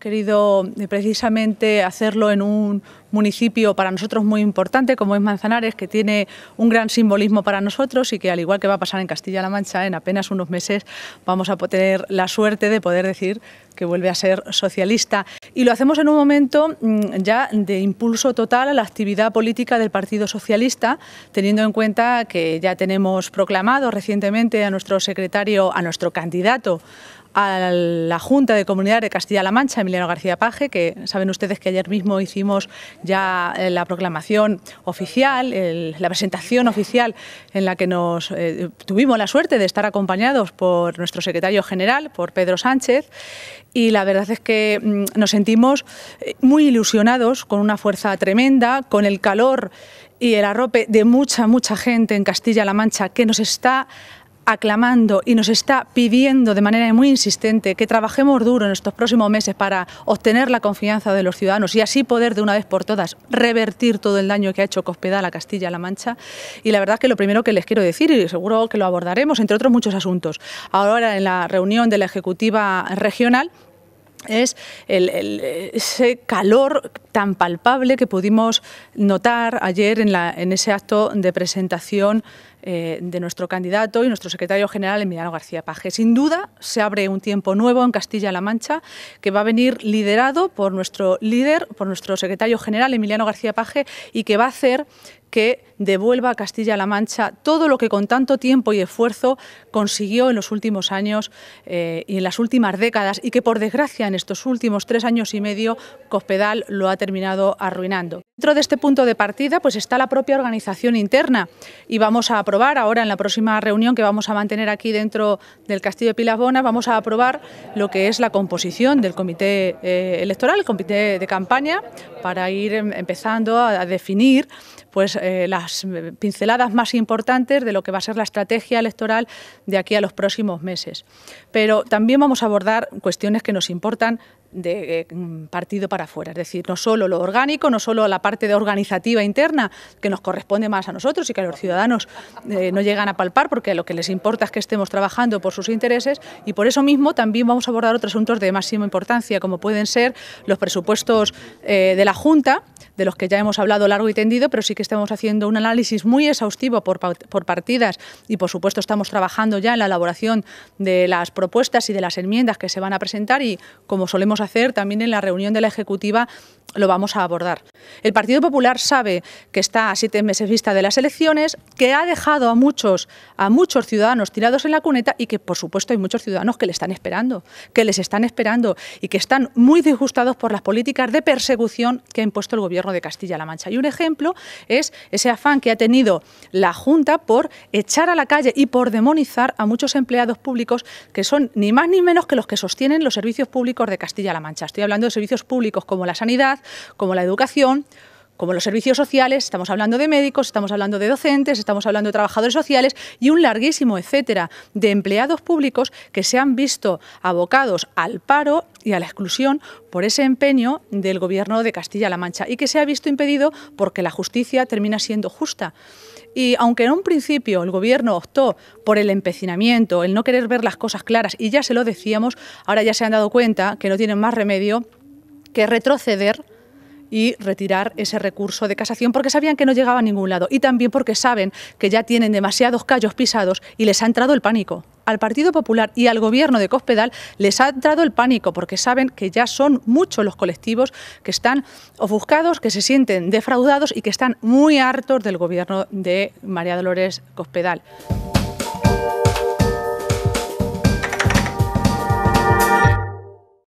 querido eh, precisamente hacerlo en un municipio para nosotros muy importante como es Manzanares, que tiene un gran simbolismo para nosotros y que al igual que va a pasar en Castilla-La Mancha, en apenas unos meses vamos a tener la suerte de poder decir que vuelve a ser socialista. Y lo hacemos en un momento mm, ya de impulso total a la actividad política del Partido Socialista, teniendo en cuenta que ya tenemos proclamado recientemente a nuestro secretario, a nuestro candidato a la Junta de Comunidad de Castilla-La Mancha, Emiliano García Paje, que saben ustedes que ayer mismo hicimos ya eh, la proclamación oficial, la presentación oficial en la que nos eh, tuvimos la suerte de estar acompañados por nuestro secretario general, por Pedro Sánchez, y la verdad es que mm, nos sentimos eh, muy ilusionados, con una fuerza tremenda, con el calor y el arrope de mucha, mucha gente en Castilla-La Mancha que nos está aclamando y nos está pidiendo de manera muy insistente que trabajemos duro en estos próximos meses para obtener la confianza de los ciudadanos y así poder de una vez por todas revertir todo el daño que ha hecho Cospedal a Castilla-La Mancha. Y la verdad es que lo primero que les quiero decir, y seguro que lo abordaremos, entre otros muchos asuntos, ahora en la reunión de la Ejecutiva Regional, es ese calor tan palpable que pudimos notar ayer en, ese acto de presentación eh, de nuestro candidato y nuestro secretario general, Emiliano García Paje. Sin duda, se abre un tiempo nuevo en Castilla-La Mancha que va a venir liderado por nuestro líder, por nuestro secretario general, Emiliano García Paje, y que va a hacer que devuelva a Castilla-La Mancha todo lo que con tanto tiempo y esfuerzo consiguió en los últimos años eh, y en las últimas décadas y que por desgracia en estos últimos tres años y medio Cospedal lo ha terminado arruinando. Dentro de este punto de partida pues está la propia organización interna y vamos a aprobar ahora en la próxima reunión que vamos a mantener aquí dentro del Castillo de Pilabona, vamos a aprobar lo que es la composición del comité eh, electoral, el comité de campaña, para ir em, empezando a, definir pues eh, las pinceladas más importantes de lo que va a ser la estrategia electoral de aquí a los próximos meses. Pero también vamos a abordar cuestiones que nos importan de eh, partido para afuera, es decir, no solo lo orgánico, no solo la parte de organizativa interna que nos corresponde más a nosotros y que los ciudadanos eh, no llegan a palpar porque lo que les importa es que estemos trabajando por sus intereses y por eso mismo también vamos a abordar otros asuntos de máxima importancia como pueden ser los presupuestos eh, de la Junta, de los que ya hemos hablado largo y tendido, pero sí que estamos haciendo un análisis muy exhaustivo por, por partidas y por supuesto estamos trabajando ya en la elaboración de las propuestas y de las enmiendas que se van a presentar y como solemos hacer, también en la reunión de la Ejecutiva lo vamos a abordar. El Partido Popular sabe que está a siete meses vista de las elecciones, que ha dejado a muchos, a muchos ciudadanos tirados en la cuneta y que, por supuesto, hay muchos ciudadanos que le están esperando, que les están esperando y que están muy disgustados por las políticas de persecución que ha impuesto el Gobierno de Castilla-La Mancha. Y un ejemplo es ese afán que ha tenido la Junta por echar a la calle y por demonizar a muchos empleados públicos que son ni más ni menos que los que sostienen los servicios públicos de Castilla-La la Mancha. Estoy hablando de servicios públicos como la sanidad, como la educación, como los servicios sociales, estamos hablando de médicos, estamos hablando de docentes, estamos hablando de trabajadores sociales y un larguísimo etcétera de empleados públicos que se han visto abocados al paro y a la exclusión por ese empeño del gobierno de Castilla-La Mancha y que se ha visto impedido porque la justicia termina siendo justa. Y aunque en un principio el gobierno optó por el empecinamiento, el no querer ver las cosas claras, y ya se lo decíamos, ahora ya se han dado cuenta que no tienen más remedio que retroceder y retirar ese recurso de casación porque sabían que no llegaba a ningún lado y también porque saben que ya tienen demasiados callos pisados y les ha entrado el pánico. Al Partido Popular y al gobierno de Cospedal les ha entrado el pánico porque saben que ya son muchos los colectivos que están ofuscados, que se sienten defraudados y que están muy hartos del gobierno de María Dolores Cospedal.